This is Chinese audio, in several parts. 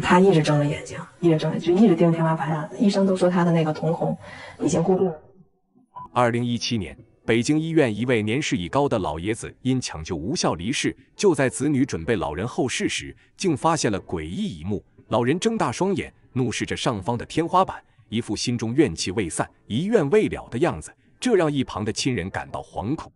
他一直睁着眼睛，一直睁着，就一直盯着天花板。医生都说他的那个瞳孔已经固定。二零一七年，北京医院一位年事已高的老爷子因抢救无效离世。就在子女准备老人后事时，竟发现了诡异一幕：老人睁大双眼，怒视着上方的天花板，一副心中怨气未散、遗愿未了的样子，这让一旁的亲人感到惶恐。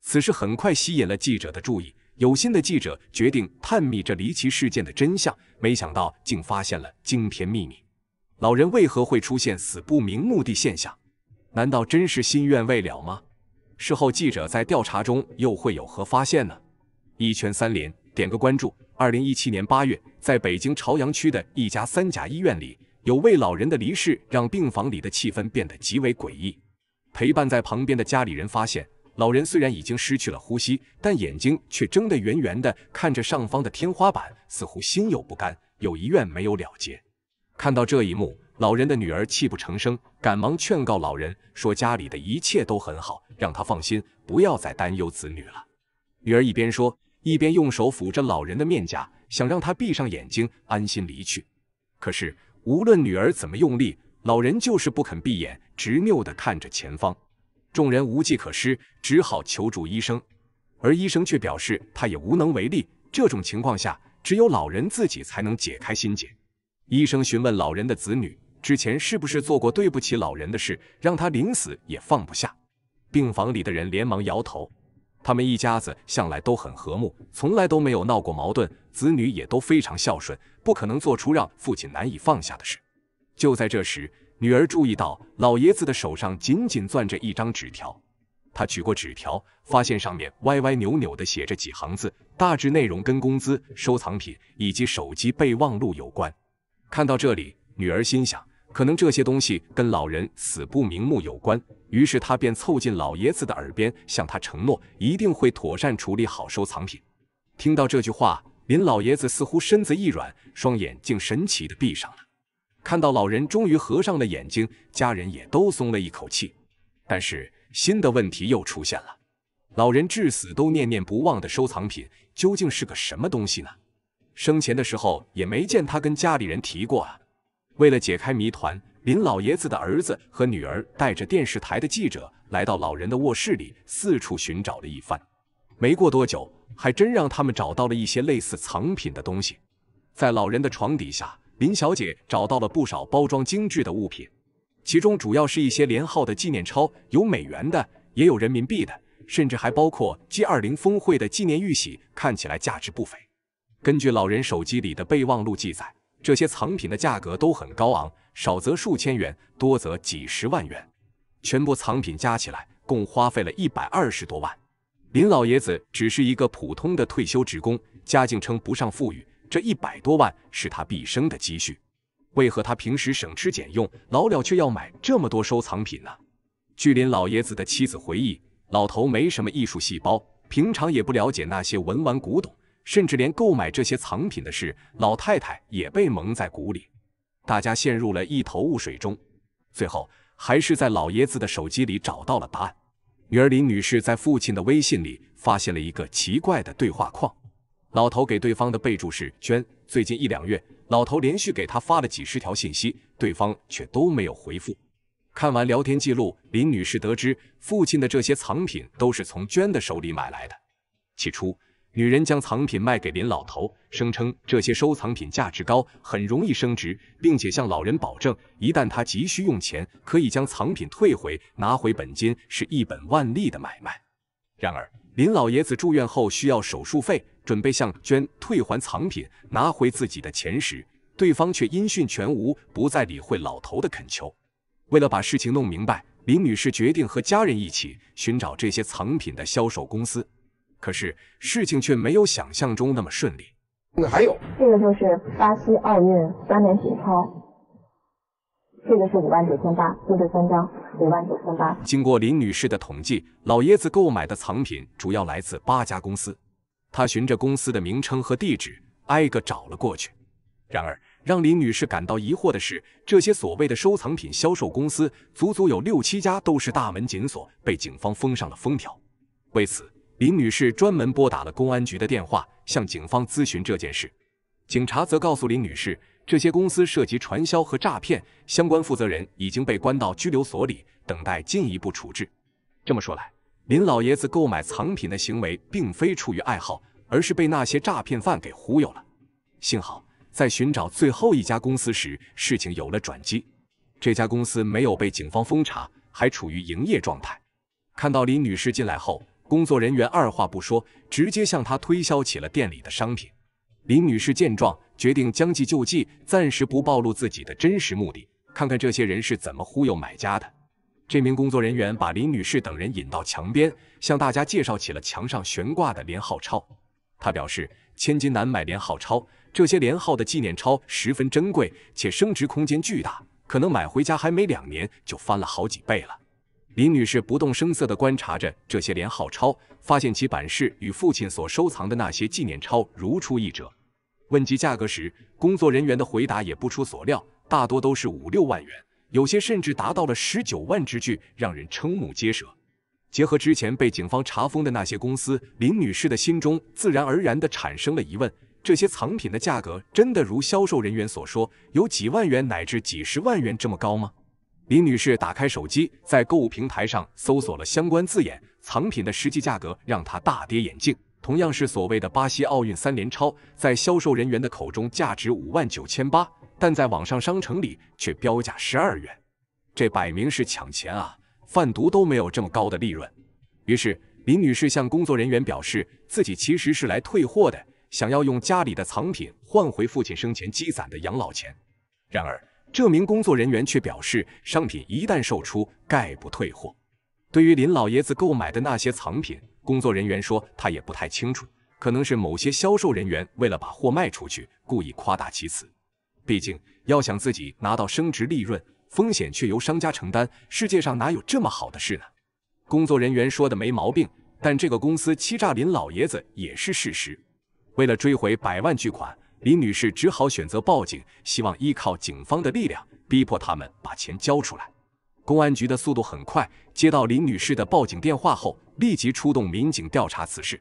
此事很快吸引了记者的注意。有心的记者决定探秘这离奇事件的真相，没想到竟发现了惊天秘密。老人为何会出现死不瞑目的现象？难道真是心愿未了吗？事后记者在调查中又会有何发现呢？一拳三连，点个关注。二零一七年八月，在北京朝阳区的一家三甲医院里，有位老人的离世让病房里的气氛变得极为诡异。陪伴在旁边的家里人发现。老人虽然已经失去了呼吸，但眼睛却睁得圆圆的，看着上方的天花板，似乎心有不甘，有遗愿没有了结。看到这一幕，老人的女儿泣不成声，赶忙劝告老人说：“家里的一切都很好，让他放心，不要再担忧子女了。”女儿一边说，一边用手抚着老人的面颊，想让他闭上眼睛，安心离去。可是，无论女儿怎么用力，老人就是不肯闭眼，执拗地看着前方。众人无计可施，只好求助医生，而医生却表示他也无能为力。这种情况下，只有老人自己才能解开心结。医生询问老人的子女，之前是不是做过对不起老人的事，让他临死也放不下。病房里的人连忙摇头，他们一家子向来都很和睦，从来都没有闹过矛盾，子女也都非常孝顺，不可能做出让父亲难以放下的事。就在这时，女儿注意到老爷子的手上紧紧攥着一张纸条，她取过纸条，发现上面歪歪扭扭的写着几行字，大致内容跟工资、收藏品以及手机备忘录有关。看到这里，女儿心想，可能这些东西跟老人死不瞑目有关，于是她便凑近老爷子的耳边，向他承诺一定会妥善处理好收藏品。听到这句话，林老爷子似乎身子一软，双眼竟神奇的闭上了。看到老人终于合上了眼睛，家人也都松了一口气。但是新的问题又出现了：老人至死都念念不忘的收藏品究竟是个什么东西呢？生前的时候也没见他跟家里人提过啊。为了解开谜团，林老爷子的儿子和女儿带着电视台的记者来到老人的卧室里，四处寻找了一番。没过多久，还真让他们找到了一些类似藏品的东西，在老人的床底下。林小姐找到了不少包装精致的物品，其中主要是一些连号的纪念钞，有美元的，也有人民币的，甚至还包括 G 二零峰会的纪念玉玺，看起来价值不菲。根据老人手机里的备忘录记载，这些藏品的价格都很高昂，少则数千元，多则几十万元。全部藏品加起来共花费了一百二十多万。林老爷子只是一个普通的退休职工，家境称不上富裕。这一百多万是他毕生的积蓄，为何他平时省吃俭用，老了却要买这么多收藏品呢？据林老爷子的妻子回忆，老头没什么艺术细胞，平常也不了解那些文玩古董，甚至连购买这些藏品的事，老太太也被蒙在鼓里。大家陷入了一头雾水中，最后还是在老爷子的手机里找到了答案。女儿林女士在父亲的微信里发现了一个奇怪的对话框。老头给对方的备注是娟。最近一两月，老头连续给他发了几十条信息，对方却都没有回复。看完聊天记录，林女士得知父亲的这些藏品都是从娟的手里买来的。起初，女人将藏品卖给林老头，声称这些收藏品价值高，很容易升值，并且向老人保证，一旦他急需用钱，可以将藏品退回，拿回本金，是一本万利的买卖。然而，林老爷子住院后需要手术费，准备向娟退还藏品，拿回自己的钱时，对方却音讯全无，不再理会老头的恳求。为了把事情弄明白，林女士决定和家人一起寻找这些藏品的销售公司。可是事情却没有想象中那么顺利。那还有这个就是巴西奥运三连体操。这个是五万九千八，就是三张，五万九千八。经过林女士的统计，老爷子购买的藏品主要来自八家公司。他循着公司的名称和地址，挨个找了过去。然而，让林女士感到疑惑的是，这些所谓的收藏品销售公司，足足有六七家都是大门紧锁，被警方封上了封条。为此，林女士专门拨打了公安局的电话，向警方咨询这件事。警察则告诉林女士。这些公司涉及传销和诈骗，相关负责人已经被关到拘留所里，等待进一步处置。这么说来，林老爷子购买藏品的行为并非出于爱好，而是被那些诈骗犯给忽悠了。幸好在寻找最后一家公司时，事情有了转机。这家公司没有被警方封查，还处于营业状态。看到林女士进来后，工作人员二话不说，直接向她推销起了店里的商品。林女士见状。决定将计就计，暂时不暴露自己的真实目的，看看这些人是怎么忽悠买家的。这名工作人员把林女士等人引到墙边，向大家介绍起了墙上悬挂的连号钞。他表示：“千金难买连号钞，这些连号的纪念钞十分珍贵，且升值空间巨大，可能买回家还没两年就翻了好几倍了。”林女士不动声色地观察着这些连号钞，发现其版式与父亲所收藏的那些纪念钞如出一辙。问及价格时，工作人员的回答也不出所料，大多都是五六万元，有些甚至达到了十九万之巨，让人瞠目结舌。结合之前被警方查封的那些公司，林女士的心中自然而然地产生了疑问：这些藏品的价格真的如销售人员所说，有几万元乃至几十万元这么高吗？林女士打开手机，在购物平台上搜索了相关字眼，藏品的实际价格让她大跌眼镜。同样是所谓的巴西奥运三连超，在销售人员的口中价值五万九千八，但在网上商城里却标价十二元，这摆明是抢钱啊！贩毒都没有这么高的利润。于是，林女士向工作人员表示，自己其实是来退货的，想要用家里的藏品换回父亲生前积攒的养老钱。然而，这名工作人员却表示，商品一旦售出，概不退货。对于林老爷子购买的那些藏品，工作人员说，他也不太清楚，可能是某些销售人员为了把货卖出去，故意夸大其词。毕竟，要想自己拿到升值利润，风险却由商家承担，世界上哪有这么好的事呢？工作人员说的没毛病，但这个公司欺诈林老爷子也是事实。为了追回百万巨款，林女士只好选择报警，希望依靠警方的力量逼迫他们把钱交出来。公安局的速度很快，接到林女士的报警电话后，立即出动民警调查此事。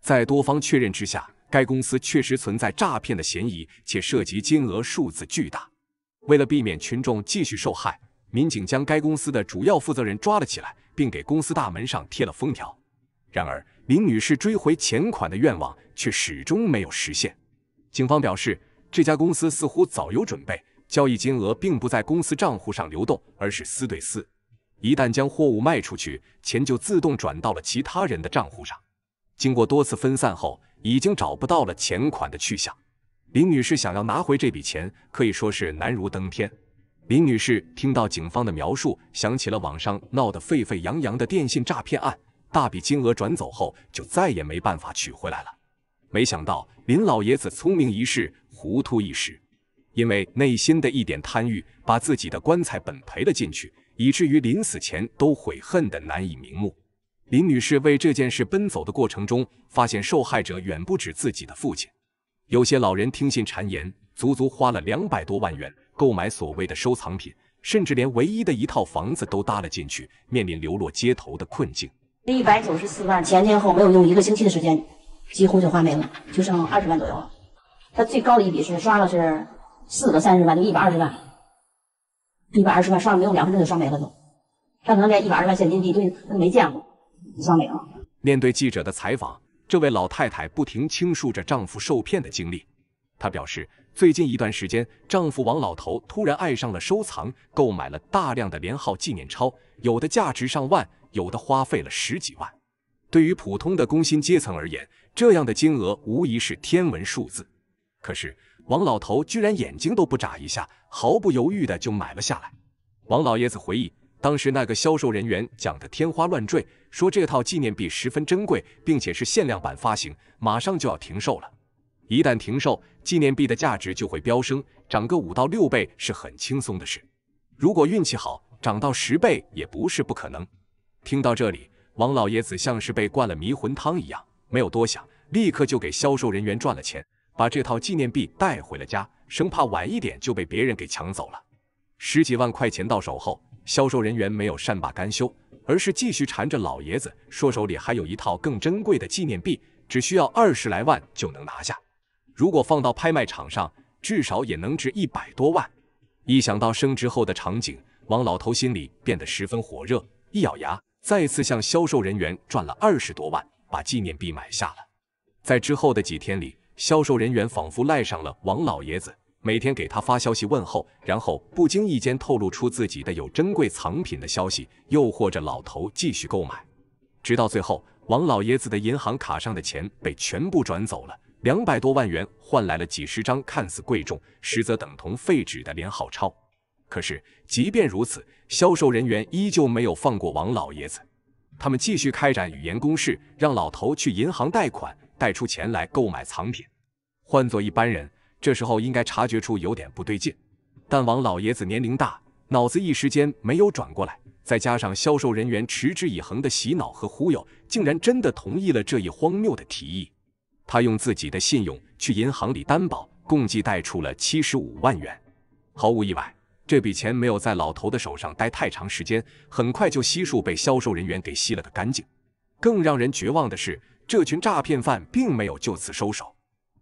在多方确认之下，该公司确实存在诈骗的嫌疑，且涉及金额数字巨大。为了避免群众继续受害，民警将该公司的主要负责人抓了起来，并给公司大门上贴了封条。然而，林女士追回钱款的愿望却始终没有实现。警方表示，这家公司似乎早有准备。交易金额并不在公司账户上流动，而是私对私。一旦将货物卖出去，钱就自动转到了其他人的账户上。经过多次分散后，已经找不到了钱款的去向。林女士想要拿回这笔钱，可以说是难如登天。林女士听到警方的描述，想起了网上闹得沸沸扬扬的电信诈骗案，大笔金额转走后就再也没办法取回来了。没想到林老爷子聪明一世，糊涂一时。因为内心的一点贪欲，把自己的棺材本赔了进去，以至于临死前都悔恨得难以瞑目。林女士为这件事奔走的过程中，发现受害者远不止自己的父亲。有些老人听信谗言，足足花了两百多万元购买所谓的收藏品，甚至连唯一的一套房子都搭了进去，面临流落街头的困境。一百九十四万，前前后后没有用一个星期的时间，几乎就花没了，就剩二十万左右了。他最高的一笔是刷了是。四个三十万就一百二十万，一百二十万刷没有两分钟就刷没了，他可能连一百二十万现金一堆都没见过，刷没了。面对记者的采访，这位老太太不停倾诉着丈夫受骗的经历。她表示，最近一段时间，丈夫王老头突然爱上了收藏，购买了大量的连号纪念钞，有的价值上万，有的花费了十几万。对于普通的工薪阶层而言，这样的金额无疑是天文数字。可是。王老头居然眼睛都不眨一下，毫不犹豫地就买了下来。王老爷子回忆，当时那个销售人员讲得天花乱坠，说这套纪念币十分珍贵，并且是限量版发行，马上就要停售了。一旦停售，纪念币的价值就会飙升，涨个五到六倍是很轻松的事。如果运气好，涨到十倍也不是不可能。听到这里，王老爷子像是被灌了迷魂汤一样，没有多想，立刻就给销售人员赚了钱。把这套纪念币带回了家，生怕晚一点就被别人给抢走了。十几万块钱到手后，销售人员没有善罢甘休，而是继续缠着老爷子，说手里还有一套更珍贵的纪念币，只需要二十来万就能拿下。如果放到拍卖场上，至少也能值一百多万。一想到升值后的场景，王老头心里变得十分火热，一咬牙，再次向销售人员赚了二十多万，把纪念币买下了。在之后的几天里。销售人员仿佛赖上了王老爷子，每天给他发消息问候，然后不经意间透露出自己的有珍贵藏品的消息，诱惑着老头继续购买。直到最后，王老爷子的银行卡上的钱被全部转走了，两百多万元换来了几十张看似贵重，实则等同废纸的连号钞。可是，即便如此，销售人员依旧没有放过王老爷子，他们继续开展语言攻势，让老头去银行贷款。带出钱来购买藏品，换做一般人，这时候应该察觉出有点不对劲。但王老爷子年龄大，脑子一时间没有转过来，再加上销售人员持之以恒的洗脑和忽悠，竟然真的同意了这一荒谬的提议。他用自己的信用去银行里担保，共计贷出了七十五万元。毫无意外，这笔钱没有在老头的手上待太长时间，很快就悉数被销售人员给吸了个干净。更让人绝望的是。这群诈骗犯并没有就此收手，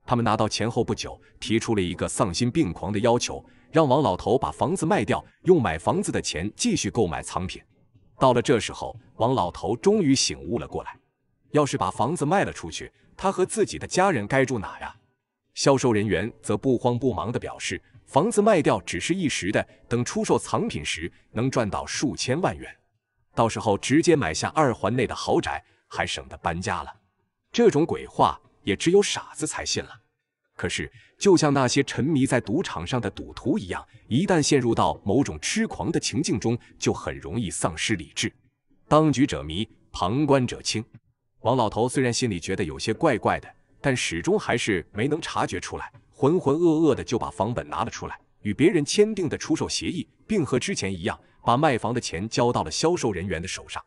他们拿到钱后不久，提出了一个丧心病狂的要求，让王老头把房子卖掉，用买房子的钱继续购买藏品。到了这时候，王老头终于醒悟了过来，要是把房子卖了出去，他和自己的家人该住哪呀？销售人员则不慌不忙地表示，房子卖掉只是一时的，等出售藏品时能赚到数千万元，到时候直接买下二环内的豪宅，还省得搬家了。这种鬼话也只有傻子才信了。可是，就像那些沉迷在赌场上的赌徒一样，一旦陷入到某种痴狂的情境中，就很容易丧失理智。当局者迷，旁观者清。王老头虽然心里觉得有些怪怪的，但始终还是没能察觉出来，浑浑噩噩的就把房本拿了出来，与别人签订的出售协议，并和之前一样，把卖房的钱交到了销售人员的手上。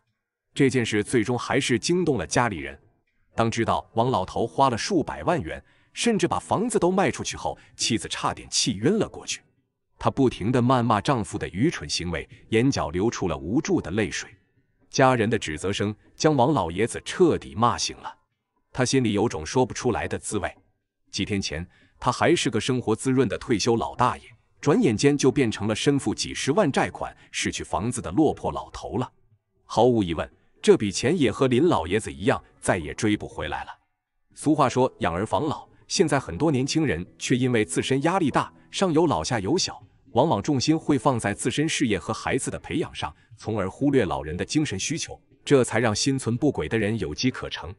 这件事最终还是惊动了家里人。当知道王老头花了数百万元，甚至把房子都卖出去后，妻子差点气晕了过去。她不停地谩骂丈夫的愚蠢行为，眼角流出了无助的泪水。家人的指责声将王老爷子彻底骂醒了。他心里有种说不出来的滋味。几天前，他还是个生活滋润的退休老大爷，转眼间就变成了身负几十万债款、失去房子的落魄老头了。毫无疑问。这笔钱也和林老爷子一样，再也追不回来了。俗话说养儿防老，现在很多年轻人却因为自身压力大，上有老下有小，往往重心会放在自身事业和孩子的培养上，从而忽略老人的精神需求，这才让心存不轨的人有机可乘。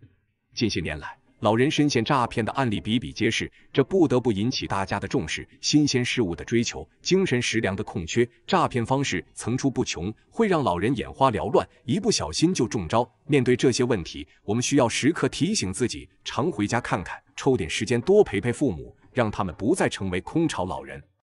近些年来，老人深陷诈骗的案例比比皆是，这不得不引起大家的重视。新鲜事物的追求，精神食粮的空缺，诈骗方式层出不穷，会让老人眼花缭乱，一不小心就中招。面对这些问题，我们需要时刻提醒自己，常回家看看，抽点时间多陪陪父母，让他们不再成为空巢老人。